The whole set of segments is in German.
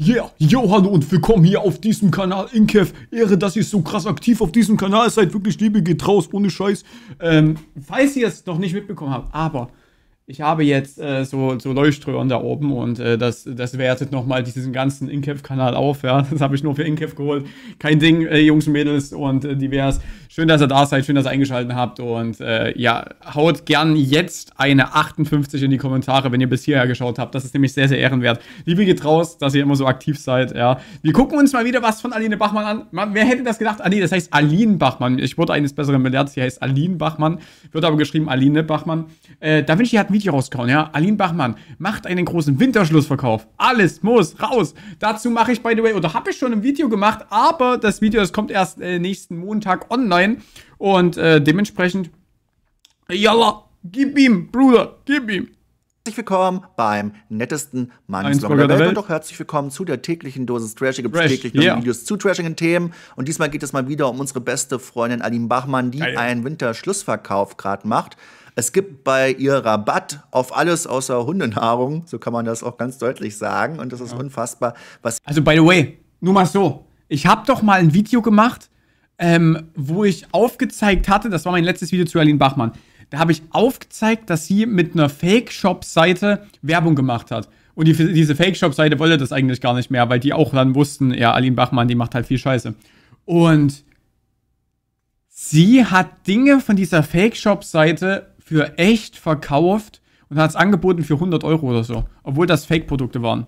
Yeah, yo, hallo und willkommen hier auf diesem Kanal Inkev. Ehre, dass ihr so krass aktiv auf diesem Kanal seid. Wirklich, Liebe geht raus, ohne Scheiß. Ähm, falls ihr es noch nicht mitbekommen habt, aber ich habe jetzt äh, so, so Leuchtströhren da oben und äh, das, das wertet nochmal diesen ganzen Inkev-Kanal auf. Ja, das habe ich nur für Inkev geholt. Kein Ding, äh, Jungs und Mädels und äh, divers. Schön, dass ihr da seid, schön, dass ihr eingeschaltet habt und äh, ja, haut gern jetzt eine 58 in die Kommentare, wenn ihr bis hierher geschaut habt. Das ist nämlich sehr, sehr ehrenwert. Liebe geht raus, dass ihr immer so aktiv seid, ja. Wir gucken uns mal wieder was von Aline Bachmann an. Man, wer hätte das gedacht? Ah nee, das heißt Aline Bachmann. Ich wurde eines Besseren belehrt, sie heißt Aline Bachmann. Wird aber geschrieben Aline Bachmann. Äh, da Vinci hat ein Video rausgehauen, ja. Aline Bachmann macht einen großen Winterschlussverkauf. Alles muss raus. Dazu mache ich, by the way, oder habe ich schon ein Video gemacht, aber das Video, das kommt erst äh, nächsten Montag online rein. Und äh, dementsprechend, yalla, gib ihm, Bruder, gib ihm. Herzlich willkommen beim nettesten Mannsblog der Welt. Welt und auch herzlich willkommen zu der täglichen Dosis Trash. Hier gibt es täglich yeah. Videos zu trashigen Themen. Und diesmal geht es mal wieder um unsere beste Freundin Aline Bachmann, die Geil. einen Winterschlussverkauf gerade macht. Es gibt bei ihr Rabatt auf alles außer Hundenahrung. So kann man das auch ganz deutlich sagen. Und das ist ja. unfassbar. Was also, by the way, nur mal so. Ich habe doch mal ein Video gemacht, ähm, wo ich aufgezeigt hatte, das war mein letztes Video zu Aline Bachmann, da habe ich aufgezeigt, dass sie mit einer Fake-Shop-Seite Werbung gemacht hat. Und die, diese Fake-Shop-Seite wollte das eigentlich gar nicht mehr, weil die auch dann wussten, ja, Aline Bachmann, die macht halt viel Scheiße. Und sie hat Dinge von dieser Fake-Shop-Seite für echt verkauft und hat es angeboten für 100 Euro oder so, obwohl das Fake-Produkte waren.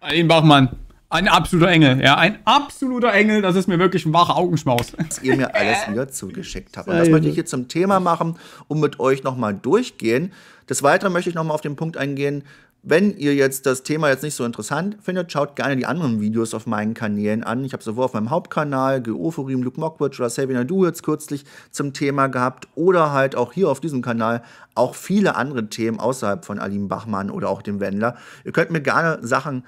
Aline Bachmann, ein absoluter Engel, ja, ein absoluter Engel. Das ist mir wirklich ein wahrer Augenschmaus. Was ihr mir alles äh. wieder zugeschickt habt. Und das möchte ich hier zum Thema machen und mit euch nochmal durchgehen. Des Weiteren möchte ich nochmal auf den Punkt eingehen, wenn ihr jetzt das Thema jetzt nicht so interessant findet, schaut gerne die anderen Videos auf meinen Kanälen an. Ich habe sowohl auf meinem Hauptkanal Geoforim, Luke Mockridge oder Savina Du jetzt kürzlich zum Thema gehabt oder halt auch hier auf diesem Kanal auch viele andere Themen außerhalb von Alim Bachmann oder auch dem Wendler. Ihr könnt mir gerne Sachen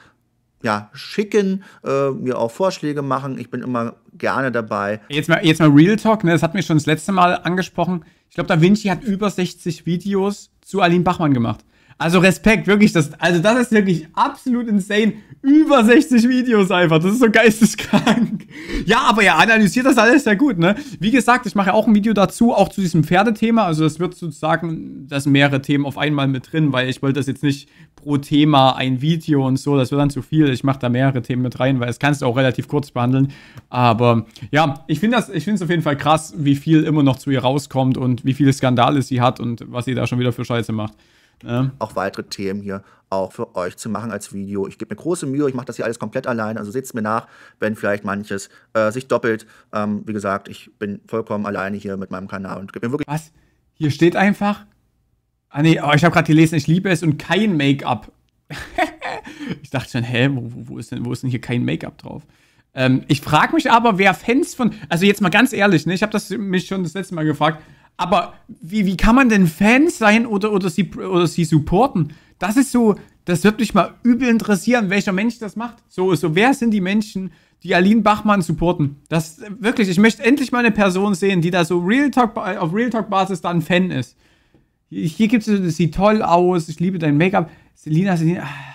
ja, schicken, äh, mir auch Vorschläge machen. Ich bin immer gerne dabei. Jetzt mal, jetzt mal Real Talk, ne? das hat mir schon das letzte Mal angesprochen. Ich glaube, Da Vinci hat über 60 Videos zu Aline Bachmann gemacht. Also Respekt, wirklich, das, also das ist wirklich absolut insane. Über 60 Videos einfach, das ist so geisteskrank. Ja, aber er analysiert das alles sehr gut, ne? Wie gesagt, ich mache auch ein Video dazu, auch zu diesem Pferdethema. Also das wird sozusagen, das sind mehrere Themen auf einmal mit drin, weil ich wollte das jetzt nicht pro Thema ein Video und so, das wird dann zu viel. Ich mache da mehrere Themen mit rein, weil es kannst du auch relativ kurz behandeln. Aber ja, ich finde das, ich finde es auf jeden Fall krass, wie viel immer noch zu ihr rauskommt und wie viele Skandale sie hat und was sie da schon wieder für Scheiße macht ja. auch weitere Themen hier auch für euch zu machen als Video. Ich gebe mir große Mühe, ich mache das hier alles komplett allein, also seht es mir nach, wenn vielleicht manches äh, sich doppelt. Ähm, wie gesagt, ich bin vollkommen alleine hier mit meinem Kanal und gebe mir wirklich. Was? Hier steht einfach. Ah ne, oh, ich habe gerade gelesen, ich liebe es und kein Make-up. ich dachte schon, hä, wo, wo, ist denn, wo ist denn hier kein Make-up drauf? Ähm, ich frage mich aber, wer Fans von. Also jetzt mal ganz ehrlich, ne? Ich habe das mich schon das letzte Mal gefragt aber wie, wie kann man denn Fan sein oder, oder, sie, oder sie supporten? Das ist so, das wird mich mal übel interessieren, welcher Mensch das macht. So, so wer sind die Menschen, die Aline Bachmann supporten? Das wirklich, ich möchte endlich mal eine Person sehen, die da so Real Talk, auf Real Talk Basis dann Fan ist. Hier gibt es, sieht toll aus, ich liebe dein Make-up. Selina, Selina. Ah.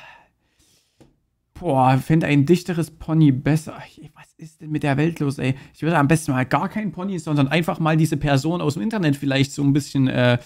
Boah, fände ein dichteres Pony besser. Was ist denn mit der Welt los, ey? Ich würde am besten mal gar keinen Pony, sondern einfach mal diese Person aus dem Internet vielleicht so ein bisschen, äh,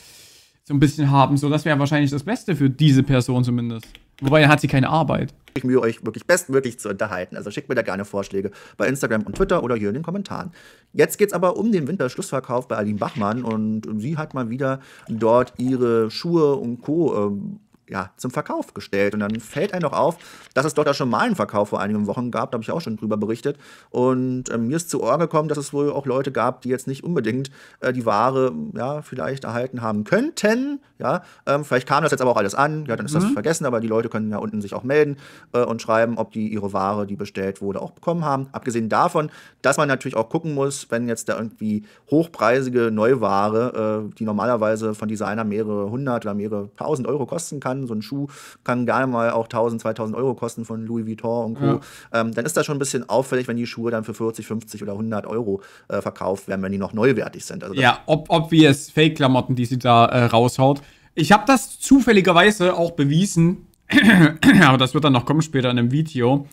so ein bisschen haben. So, das wäre wahrscheinlich das Beste für diese Person zumindest. Wobei, hat sie keine Arbeit. Ich mühe euch wirklich bestmöglich zu unterhalten. Also schickt mir da gerne Vorschläge bei Instagram und Twitter oder hier in den Kommentaren. Jetzt geht es aber um den Winterschlussverkauf bei Aline Bachmann und sie hat mal wieder dort ihre Schuhe und Co. Ähm, ja, zum Verkauf gestellt. Und dann fällt einem noch auf, dass es dort ja schon mal einen Verkauf vor einigen Wochen gab, da habe ich auch schon drüber berichtet. Und ähm, mir ist zu Ohr gekommen, dass es wohl auch Leute gab, die jetzt nicht unbedingt äh, die Ware ja, vielleicht erhalten haben könnten. Ja, ähm, vielleicht kam das jetzt aber auch alles an, ja, dann ist mhm. das vergessen, aber die Leute können ja unten sich auch melden äh, und schreiben, ob die ihre Ware, die bestellt wurde, auch bekommen haben. Abgesehen davon, dass man natürlich auch gucken muss, wenn jetzt da irgendwie hochpreisige Neuware, äh, die normalerweise von Designer mehrere hundert oder mehrere tausend Euro kosten kann, an. So ein Schuh kann gerne mal auch 1000, 2000 Euro kosten von Louis Vuitton und Co. Ja. Ähm, dann ist das schon ein bisschen auffällig, wenn die Schuhe dann für 40, 50 oder 100 Euro äh, verkauft werden, wenn die noch neuwertig sind. Also ja, ob, ob wie es Fake-Klamotten, die sie da äh, raushaut. Ich habe das zufälligerweise auch bewiesen, aber das wird dann noch kommen später in einem Video.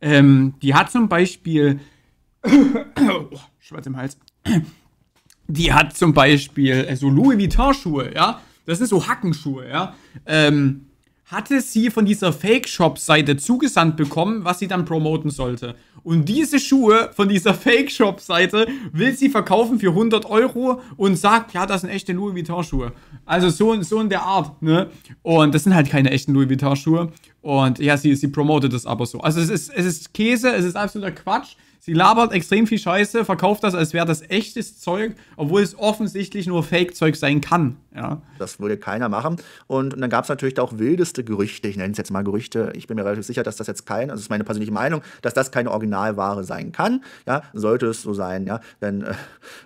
Ähm, die hat zum Beispiel. oh, Schwarz im Hals. die hat zum Beispiel äh, so Louis Vuitton-Schuhe, ja. Das sind so Hackenschuhe, ja. Ähm, hatte sie von dieser Fake-Shop-Seite zugesandt bekommen, was sie dann promoten sollte. Und diese Schuhe von dieser Fake-Shop-Seite will sie verkaufen für 100 Euro und sagt, ja, das sind echte Louis Vuitton-Schuhe. Also so, so in der Art, ne? Und das sind halt keine echten Louis Vuitton-Schuhe. Und ja, sie, sie promotet das aber so. Also es ist, es ist Käse, es ist absoluter Quatsch. Sie labert extrem viel Scheiße, verkauft das, als wäre das echtes Zeug, obwohl es offensichtlich nur Fake-Zeug sein kann. Ja. Das würde keiner machen. Und, und dann gab es natürlich auch wildeste Gerüchte. Ich nenne es jetzt mal Gerüchte. Ich bin mir relativ sicher, dass das jetzt kein, also das ist meine persönliche Meinung, dass das keine Originalware sein kann. Ja, sollte es so sein, ja, dann äh,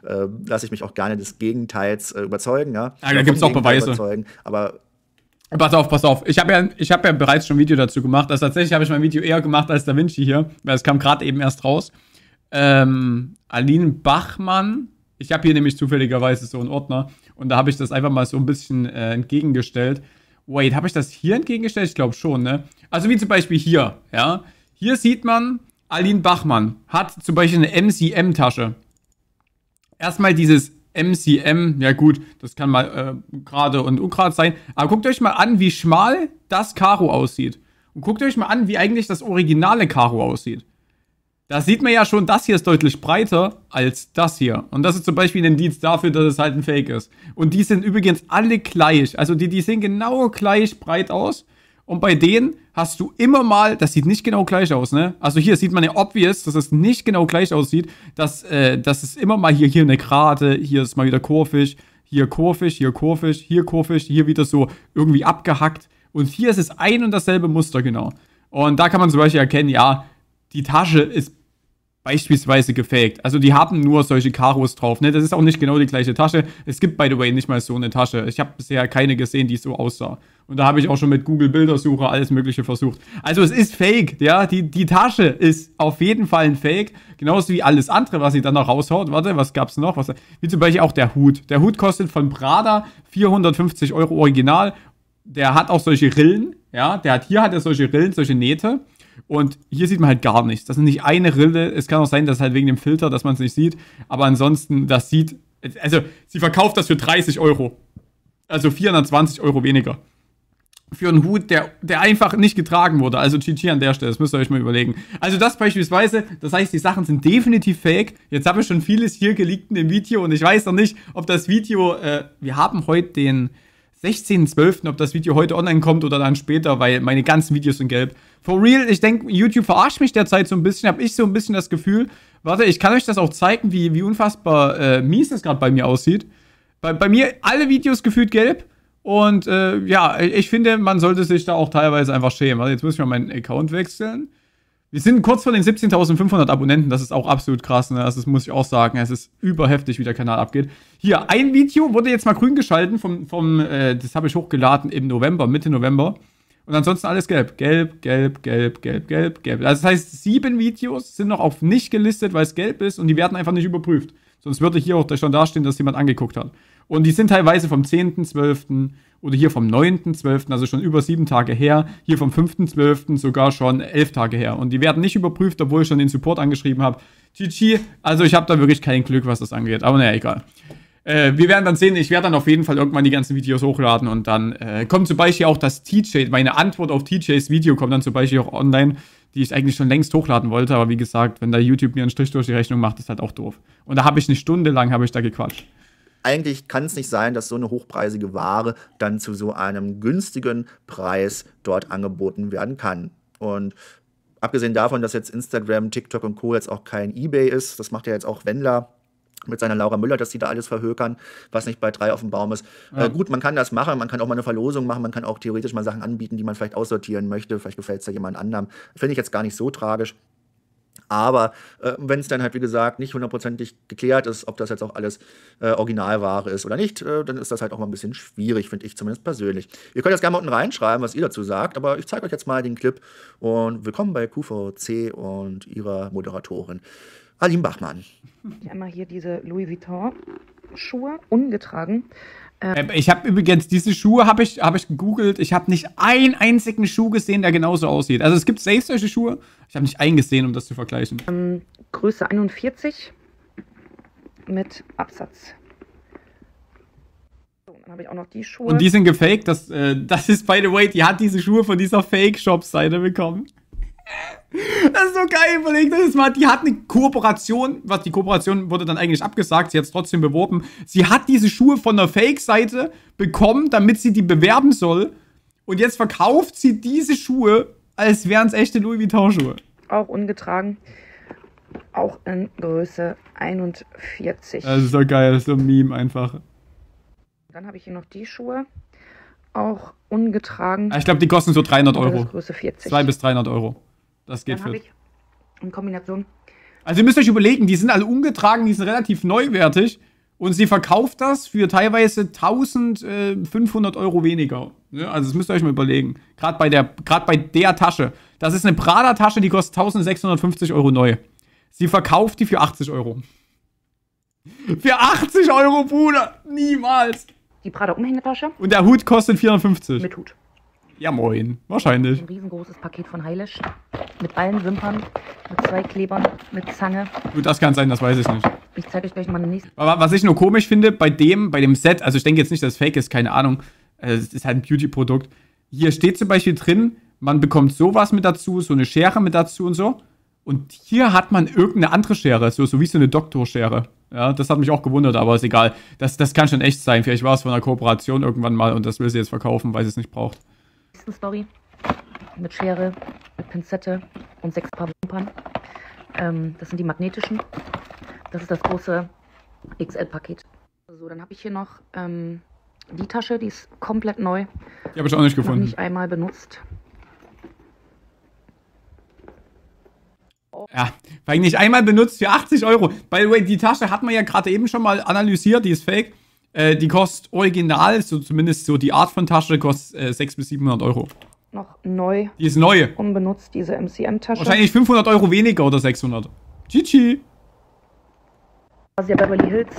äh, lasse ich mich auch gerne des Gegenteils äh, überzeugen. Ja, ja da gibt es auch Beweise. Aber Pass auf, pass auf. Ich habe ja, hab ja bereits schon ein Video dazu gemacht. Also tatsächlich habe ich mein Video eher gemacht als Da Vinci hier, weil es kam gerade eben erst raus. Ähm, Aline Bachmann. Ich habe hier nämlich zufälligerweise so einen Ordner und da habe ich das einfach mal so ein bisschen äh, entgegengestellt. Wait, habe ich das hier entgegengestellt? Ich glaube schon, ne? Also wie zum Beispiel hier, ja. Hier sieht man, Aline Bachmann hat zum Beispiel eine MCM-Tasche. Erstmal dieses MCM, ja gut, das kann mal äh, gerade und ungerade sein. Aber guckt euch mal an, wie schmal das Karo aussieht. Und guckt euch mal an, wie eigentlich das originale Karo aussieht. Da sieht man ja schon, das hier ist deutlich breiter als das hier. Und das ist zum Beispiel ein Indiz dafür, dass es halt ein Fake ist. Und die sind übrigens alle gleich. Also die, die sehen genau gleich breit aus. Und bei denen hast du immer mal, das sieht nicht genau gleich aus, ne? Also hier sieht man ja obvious, dass es nicht genau gleich aussieht, dass, äh, dass es immer mal hier, hier eine Gerade, hier ist mal wieder Kurfisch, hier Kurfisch, hier Kurfisch, hier Kurfisch, hier wieder so irgendwie abgehackt. Und hier ist es ein und dasselbe Muster, genau. Und da kann man zum Beispiel erkennen, ja, die Tasche ist beispielsweise gefaked. Also die haben nur solche Karos drauf, ne? Das ist auch nicht genau die gleiche Tasche. Es gibt, by the way, nicht mal so eine Tasche. Ich habe bisher keine gesehen, die so aussah. Und da habe ich auch schon mit Google Bildersuche alles mögliche versucht. Also es ist fake, ja? Die, die Tasche ist auf jeden Fall ein Fake. Genauso wie alles andere, was sie dann noch raushaut. Warte, was gab es noch? Was, wie zum Beispiel auch der Hut. Der Hut kostet von Prada 450 Euro original. Der hat auch solche Rillen, ja? Der hat, hier hat er solche Rillen, solche Nähte. Und hier sieht man halt gar nichts. Das ist nicht eine Rille. Es kann auch sein, dass halt wegen dem Filter, dass man es nicht sieht. Aber ansonsten, das sieht. Also, sie verkauft das für 30 Euro. Also 420 Euro weniger. Für einen Hut, der, der einfach nicht getragen wurde. Also GG an der Stelle, das müsst ihr euch mal überlegen. Also das beispielsweise, das heißt, die Sachen sind definitiv fake. Jetzt habe ich schon vieles hier geleakt in dem Video und ich weiß noch nicht, ob das Video, äh, wir haben heute den, 16.12., ob das Video heute online kommt oder dann später, weil meine ganzen Videos sind gelb. For real, ich denke, YouTube verarscht mich derzeit so ein bisschen, habe ich so ein bisschen das Gefühl. Warte, ich kann euch das auch zeigen, wie, wie unfassbar äh, mies das gerade bei mir aussieht. Bei, bei mir alle Videos gefühlt gelb. Und äh, ja, ich finde, man sollte sich da auch teilweise einfach schämen. Also jetzt muss ich mal meinen Account wechseln. Wir sind kurz vor den 17.500 Abonnenten. Das ist auch absolut krass. Ne? Also das muss ich auch sagen. Es ist überheftig, wie der Kanal abgeht. Hier, ein Video wurde jetzt mal grün geschalten. Vom, vom, äh, das habe ich hochgeladen im November, Mitte November. Und ansonsten alles gelb. Gelb, gelb, gelb, gelb, gelb, gelb. Also das heißt, sieben Videos sind noch auf nicht gelistet, weil es gelb ist und die werden einfach nicht überprüft. Sonst würde hier auch schon dastehen, dass jemand angeguckt hat. Und die sind teilweise vom 10.12. oder hier vom 9.12., also schon über sieben Tage her, hier vom 5.12. sogar schon elf Tage her. Und die werden nicht überprüft, obwohl ich schon den Support angeschrieben habe. GG, also ich habe da wirklich kein Glück, was das angeht. Aber naja, egal. Äh, wir werden dann sehen, ich werde dann auf jeden Fall irgendwann die ganzen Videos hochladen und dann äh, kommt zum Beispiel auch das TJ, meine Antwort auf TJs Video kommt dann zum Beispiel auch online die ich eigentlich schon längst hochladen wollte. Aber wie gesagt, wenn da YouTube mir einen Strich durch die Rechnung macht, ist halt auch doof. Und da habe ich eine Stunde lang habe ich da gequatscht. Eigentlich kann es nicht sein, dass so eine hochpreisige Ware dann zu so einem günstigen Preis dort angeboten werden kann. Und abgesehen davon, dass jetzt Instagram, TikTok und Co. jetzt auch kein eBay ist, das macht ja jetzt auch Wendler mit seiner Laura Müller, dass die da alles verhökern, was nicht bei drei auf dem Baum ist. Äh, ja. Äh, gut, man kann das machen, man kann auch mal eine Verlosung machen, man kann auch theoretisch mal Sachen anbieten, die man vielleicht aussortieren möchte, vielleicht gefällt es ja jemand anderem. Finde ich jetzt gar nicht so tragisch. Aber äh, wenn es dann halt, wie gesagt, nicht hundertprozentig geklärt ist, ob das jetzt auch alles äh, Originalware ist oder nicht, äh, dann ist das halt auch mal ein bisschen schwierig, finde ich zumindest persönlich. Ihr könnt das gerne mal unten reinschreiben, was ihr dazu sagt, aber ich zeige euch jetzt mal den Clip und willkommen bei QVC und ihrer Moderatorin Aline Bachmann. Ich einmal hier diese Louis Vuitton Schuhe ungetragen ähm. Ähm, ich habe übrigens diese Schuhe habe ich habe ich gegoogelt. Ich habe nicht einen einzigen Schuh gesehen, der genauso aussieht. Also es gibt safe solche Schuhe. Ich habe nicht einen gesehen, um das zu vergleichen. Ähm, Größe 41 mit Absatz. So, dann habe ich auch noch die Schuhe. Und die sind gefaked. Das, äh, das ist by the way, die hat diese Schuhe von dieser Fake Shop Seite bekommen. Das ist so geil, überlegt das mal. Die hat eine Kooperation, was die Kooperation wurde dann eigentlich abgesagt, sie hat es trotzdem beworben. Sie hat diese Schuhe von der Fake-Seite bekommen, damit sie die bewerben soll. Und jetzt verkauft sie diese Schuhe, als wären es echte Louis Vuitton-Schuhe. Auch ungetragen. Auch in Größe 41. Das ist so geil, das ist so ein Meme einfach. Dann habe ich hier noch die Schuhe auch ungetragen. Ah, ich glaube, die kosten so 300 Euro. Größe 40. 2 bis 300 Euro. Das geht dann fit. Ich in Kombination. Also ihr müsst euch überlegen, die sind alle ungetragen, die sind relativ neuwertig. Und sie verkauft das für teilweise 1500 Euro weniger. Also das müsst ihr euch mal überlegen. Gerade bei, der, grad bei der Tasche. Das ist eine Prada-Tasche, die kostet 1650 Euro neu. Sie verkauft die für 80 Euro. Für 80 Euro, Bruder! Niemals! Die Prada-Umhängetasche. Und der Hut kostet 450. Mit Hut. Ja moin, wahrscheinlich. Ein riesengroßes Paket von Heilisch. Mit allen Wimpern, mit zwei Klebern, mit Zange. Gut, das kann sein, das weiß ich nicht. Ich zeige euch gleich mal den nächsten. Aber was ich nur komisch finde, bei dem, bei dem Set, also ich denke jetzt nicht, dass es fake ist, keine Ahnung. Äh, es ist halt ein Beauty-Produkt. Hier steht zum Beispiel drin, man bekommt sowas mit dazu, so eine Schere mit dazu und so. Und hier hat man irgendeine andere Schere, so, so wie so eine Doktorschere. Ja, das hat mich auch gewundert, aber ist egal. Das, das kann schon echt sein. Vielleicht war es von einer Kooperation irgendwann mal und das will sie jetzt verkaufen, weil sie es nicht braucht letzten Story mit Schere, mit Pinzette und sechs Paar Wimpern. Ähm, das sind die magnetischen. Das ist das große XL-Paket. So, dann habe ich hier noch ähm, die Tasche, die ist komplett neu. Die habe ich auch nicht gefunden. Noch nicht einmal benutzt. Ja, weil nicht einmal benutzt für 80 Euro. By the way, die Tasche hat man ja gerade eben schon mal analysiert, die ist fake. Äh, die kostet original, so zumindest so die Art von Tasche, kostet äh, 600 bis 700 Euro. Noch neu. Die ist neu. Unbenutzt, diese MCM-Tasche. Wahrscheinlich 500 Euro weniger oder 600. Chichi. Also ja Beverly Hills.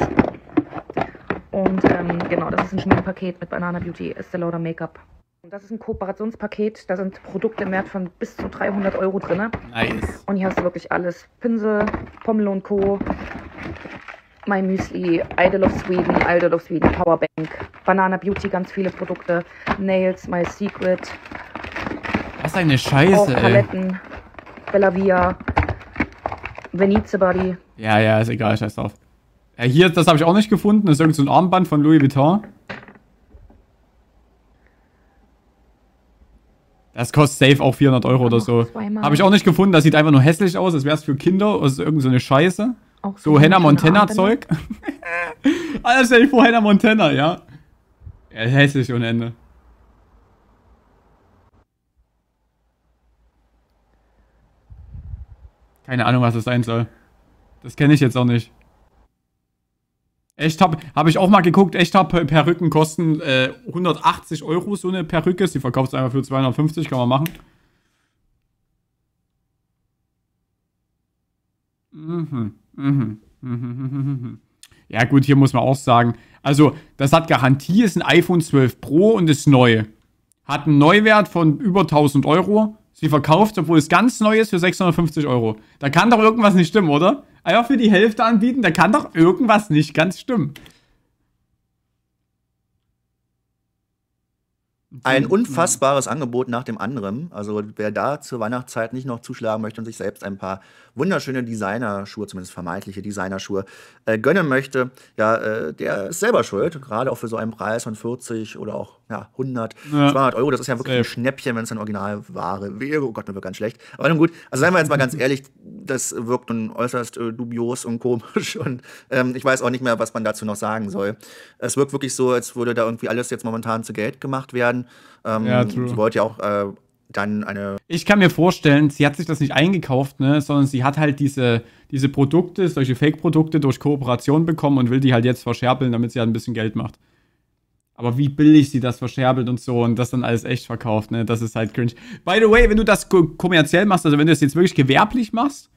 Und ähm, genau, das ist ein Schminkpaket mit Banana Beauty, Estee Lauder Make-up. Und das ist ein Kooperationspaket. Da sind Produkte im Wert von bis zu 300 Euro drin. Nice. Und hier hast du wirklich alles. Pinsel, Pommel und Co. My Müsli, Idol of Sweden, Idol of Sweden, Powerbank, Banana Beauty, ganz viele Produkte, Nails, My Secret. Was eine Scheiße, auch Paletten, Bella Via, Venice Body. Ja, ja, ist egal, scheiß drauf. Ja, hier, das habe ich auch nicht gefunden, das ist irgendein so Armband von Louis Vuitton. Das kostet safe auch 400 Euro oder so. Habe ich auch nicht gefunden, das sieht einfach nur hässlich aus, als wäre es für Kinder, oder also irgendeine so Scheiße. Auch so, so Hannah Montana-Zeug. Ne? Alles stell ich vor, Hannah Montana, ja? ja hässlich ohne Ende. Keine Ahnung, was das sein soll. Das kenne ich jetzt auch nicht. Echt habe hab ich auch mal geguckt, echt habe Perücken kosten äh, 180 Euro so eine Perücke. Sie verkauft es einfach für 250, kann man machen. Mhm. Mhm. Mhm. Mhm. Ja gut, hier muss man auch sagen, also das hat Garantie, ist ein iPhone 12 Pro und ist neu. Hat einen Neuwert von über 1000 Euro. Sie verkauft, obwohl es ganz neu ist, für 650 Euro. Da kann doch irgendwas nicht stimmen, oder? Einfach für die Hälfte anbieten, da kann doch irgendwas nicht ganz stimmen. Ein unfassbares Angebot nach dem anderen. Also wer da zur Weihnachtszeit nicht noch zuschlagen möchte und sich selbst ein paar wunderschöne Designerschuhe, zumindest vermeintliche Designerschuhe, äh, gönnen möchte, ja, äh, der ist selber schuld. Gerade auch für so einen Preis von 40 oder auch ja, 100, ja. 200 Euro. Das ist ja wirklich Safe. ein Schnäppchen, wenn es dann Originalware wäre. Oh Gott, mir wird ganz schlecht. Aber nun gut, also seien wir jetzt mal ganz ehrlich, das wirkt nun äußerst äh, dubios und komisch. Und ähm, ich weiß auch nicht mehr, was man dazu noch sagen soll. Es wirkt wirklich so, als würde da irgendwie alles jetzt momentan zu Geld gemacht werden. Ähm, ja, true. Sie wollte ja auch. Äh, dann eine. Ich kann mir vorstellen, sie hat sich das nicht eingekauft, ne, sondern sie hat halt diese, diese Produkte, solche Fake-Produkte durch Kooperation bekommen und will die halt jetzt verscherbeln, damit sie halt ein bisschen Geld macht aber wie billig sie das verscherbelt und so und das dann alles echt verkauft, ne? Das ist halt cringe. By the way, wenn du das kommerziell machst, also wenn du das jetzt wirklich gewerblich machst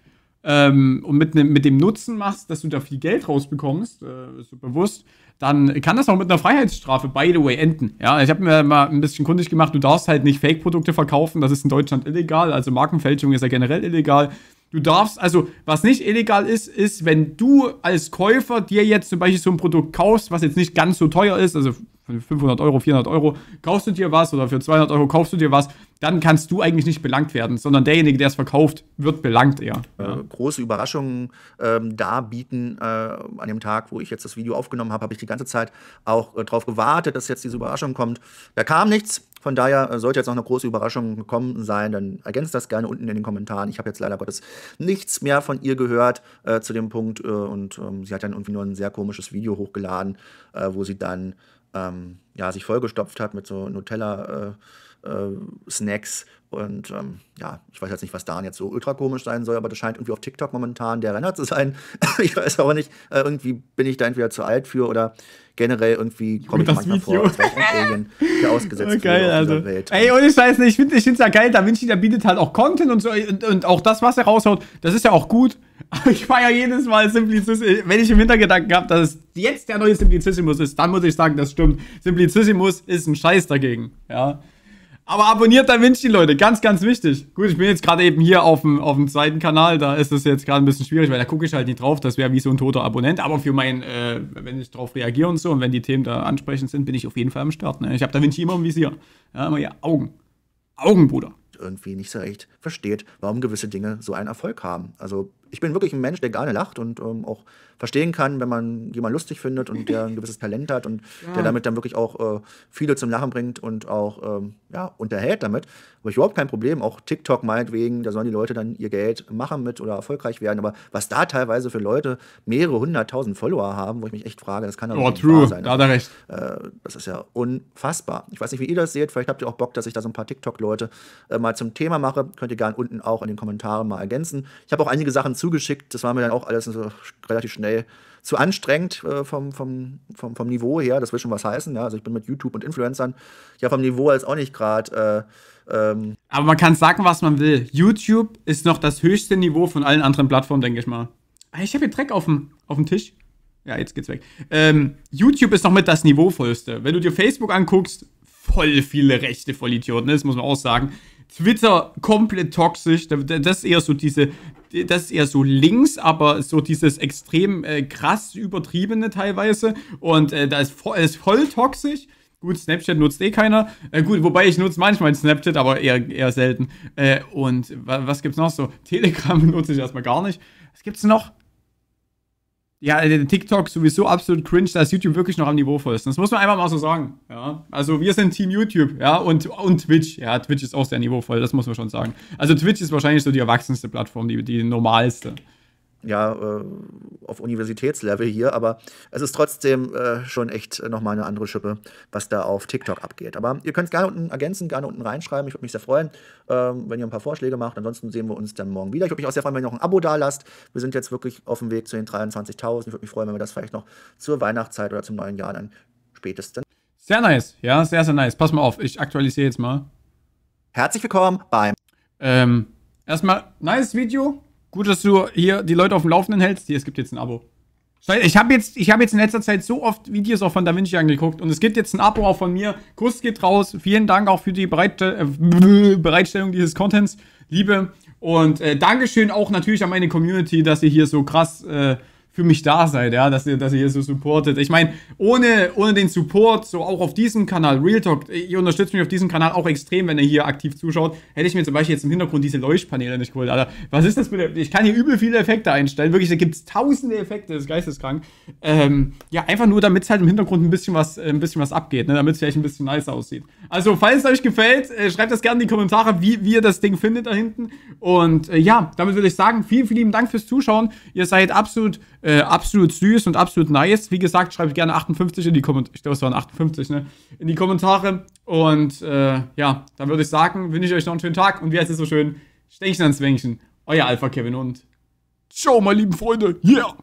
ähm, und mit, ne, mit dem Nutzen machst, dass du da viel Geld rausbekommst, äh, so bewusst, dann kann das auch mit einer Freiheitsstrafe, by the way, enden. Ja, ich habe mir mal ein bisschen kundig gemacht, du darfst halt nicht Fake-Produkte verkaufen, das ist in Deutschland illegal, also Markenfälschung ist ja generell illegal. Du darfst, also, was nicht illegal ist, ist, wenn du als Käufer dir jetzt zum Beispiel so ein Produkt kaufst, was jetzt nicht ganz so teuer ist, also für 500 Euro, 400 Euro kaufst du dir was oder für 200 Euro kaufst du dir was, dann kannst du eigentlich nicht belangt werden, sondern derjenige, der es verkauft, wird belangt eher. Ja. Äh, große Überraschungen ähm, da bieten. Äh, an dem Tag, wo ich jetzt das Video aufgenommen habe, habe ich die ganze Zeit auch äh, darauf gewartet, dass jetzt diese Überraschung kommt. Da kam nichts. Von daher äh, sollte jetzt noch eine große Überraschung gekommen sein, dann ergänzt das gerne unten in den Kommentaren. Ich habe jetzt leider Gottes nichts mehr von ihr gehört äh, zu dem Punkt und ähm, sie hat dann irgendwie nur ein sehr komisches Video hochgeladen, wo sie dann ähm, ja, sich vollgestopft hat mit so Nutella-Snacks. Äh, äh, und ähm, ja, ich weiß jetzt nicht, was daran jetzt so ultra komisch sein soll, aber das scheint irgendwie auf TikTok momentan der Renner zu sein. ich weiß aber nicht, äh, irgendwie bin ich da entweder zu alt für oder generell irgendwie komme ich manchmal Video. vor, als ich ausgesetzt geil, okay, also. Welt. Ey, ohne Scheiß, ich finde es ja geil, Da Vinci, der bietet halt auch Content und so und, und auch das, was er raushaut, das ist ja auch gut. Ich feiere jedes Mal Simplicissimus. Wenn ich im Hintergedanken habe, dass es jetzt der neue Simplicissimus ist, dann muss ich sagen, das stimmt. Simplicissimus ist ein Scheiß dagegen. Ja. Aber abonniert Da Vinci, Leute. Ganz, ganz wichtig. Gut, ich bin jetzt gerade eben hier auf dem, auf dem zweiten Kanal. Da ist es jetzt gerade ein bisschen schwierig, weil da gucke ich halt nicht drauf. Das wäre wie so ein toter Abonnent. Aber für mein, äh, wenn ich drauf reagiere und so und wenn die Themen da ansprechend sind, bin ich auf jeden Fall am Start. Ne? Ich habe Da Vinci immer im Visier. Ja, immer hier Augen. Augen, Bruder irgendwie nicht so recht versteht, warum gewisse Dinge so einen Erfolg haben. Also ich bin wirklich ein Mensch, der gerne lacht und ähm, auch verstehen kann, wenn man jemanden lustig findet und der ein gewisses Talent hat und ja. der damit dann wirklich auch äh, viele zum Lachen bringt und auch ähm, ja, unterhält damit. Aber ich überhaupt kein Problem. Auch TikTok meinetwegen, da sollen die Leute dann ihr Geld machen mit oder erfolgreich werden. Aber was da teilweise für Leute mehrere hunderttausend Follower haben, wo ich mich echt frage, das kann doch oh, nicht true. wahr sein. Da hat er recht. Äh, das ist ja unfassbar. Ich weiß nicht, wie ihr das seht. Vielleicht habt ihr auch Bock, dass ich da so ein paar TikTok-Leute äh, mal zum Thema mache. Könnt ihr gerne unten auch in den Kommentaren mal ergänzen. Ich habe auch einige Sachen zu zugeschickt. Das war mir dann auch alles so relativ schnell zu anstrengend äh, vom, vom, vom, vom Niveau her. Das will schon was heißen. Ja? Also ich bin mit YouTube und Influencern ja vom Niveau als auch nicht gerade. Äh, ähm Aber man kann sagen, was man will. YouTube ist noch das höchste Niveau von allen anderen Plattformen, denke ich mal. Ah, ich habe hier Dreck auf dem, auf dem Tisch. Ja, jetzt geht's weg. Ähm, YouTube ist noch mit das niveauvollste. Wenn du dir Facebook anguckst, voll viele rechte voll Idioten, ne, das muss man auch sagen. Twitter komplett toxisch. Das ist eher so diese, das ist eher so links, aber so dieses extrem äh, krass übertriebene teilweise. Und äh, da ist voll, äh, ist voll toxisch. Gut, Snapchat nutzt eh keiner. Äh, gut, wobei ich nutze manchmal Snapchat, aber eher, eher selten. Äh, und wa was gibt's noch so? Telegram nutze ich erstmal gar nicht. Was gibt's noch? Ja, der TikTok sowieso absolut cringe, dass YouTube wirklich noch am Niveau voll ist. Das muss man einfach mal so sagen. Ja. Also wir sind Team YouTube, ja, und, und Twitch. Ja, Twitch ist auch sehr niveauvoll, das muss man schon sagen. Also Twitch ist wahrscheinlich so die erwachsenste Plattform, die, die normalste ja, äh, auf Universitätslevel hier, aber es ist trotzdem äh, schon echt äh, nochmal eine andere Schippe, was da auf TikTok abgeht. Aber ihr könnt es gerne unten ergänzen, gerne unten reinschreiben. Ich würde mich sehr freuen, ähm, wenn ihr ein paar Vorschläge macht. Ansonsten sehen wir uns dann morgen wieder. Ich würde mich auch sehr freuen, wenn ihr noch ein Abo da lasst. Wir sind jetzt wirklich auf dem Weg zu den 23.000. Ich würde mich freuen, wenn wir das vielleicht noch zur Weihnachtszeit oder zum neuen Jahr dann spätestens. Sehr nice, ja, sehr, sehr nice. Pass mal auf, ich aktualisiere jetzt mal. Herzlich willkommen beim. Ähm, erstmal, nice Video, Gut, dass du hier die Leute auf dem Laufenden hältst. Hier, es gibt jetzt ein Abo. Ich habe jetzt, hab jetzt in letzter Zeit so oft Videos auch von Da Vinci angeguckt und es gibt jetzt ein Abo auch von mir. Kuss geht raus. Vielen Dank auch für die Bereit äh, Bereitstellung dieses Contents. Liebe und äh, Dankeschön auch natürlich an meine Community, dass ihr hier so krass äh, für mich da seid, ja, dass ihr, dass ihr hier so supportet. Ich meine, ohne, ohne den Support, so auch auf diesem Kanal, Real Talk, ihr unterstützt mich auf diesem Kanal auch extrem, wenn ihr hier aktiv zuschaut, hätte ich mir zum Beispiel jetzt im Hintergrund diese Leuchtpaneele nicht geholt, Alter. Was ist das für Ich kann hier übel viele Effekte einstellen, wirklich, da gibt es tausende Effekte, das ist geisteskrank. Ähm, ja, einfach nur, damit es halt im Hintergrund ein bisschen was, äh, ein bisschen was abgeht, ne, damit es vielleicht ein bisschen nicer aussieht. Also, falls es euch gefällt, äh, schreibt das gerne in die Kommentare, wie, wie ihr das Ding findet da hinten. Und äh, ja, damit würde ich sagen, vielen, vielen lieben Dank fürs Zuschauen. Ihr seid absolut äh, absolut süß und absolut nice. Wie gesagt, schreibt gerne 58 in die Kommentare. Ich glaube, es waren 58, ne? In die Kommentare. Und äh, ja, dann würde ich sagen, wünsche ich euch noch einen schönen Tag. Und wie heißt es so schön? Stechen ans Wängchen. Euer Alpha Kevin und ciao, meine lieben Freunde. Yeah!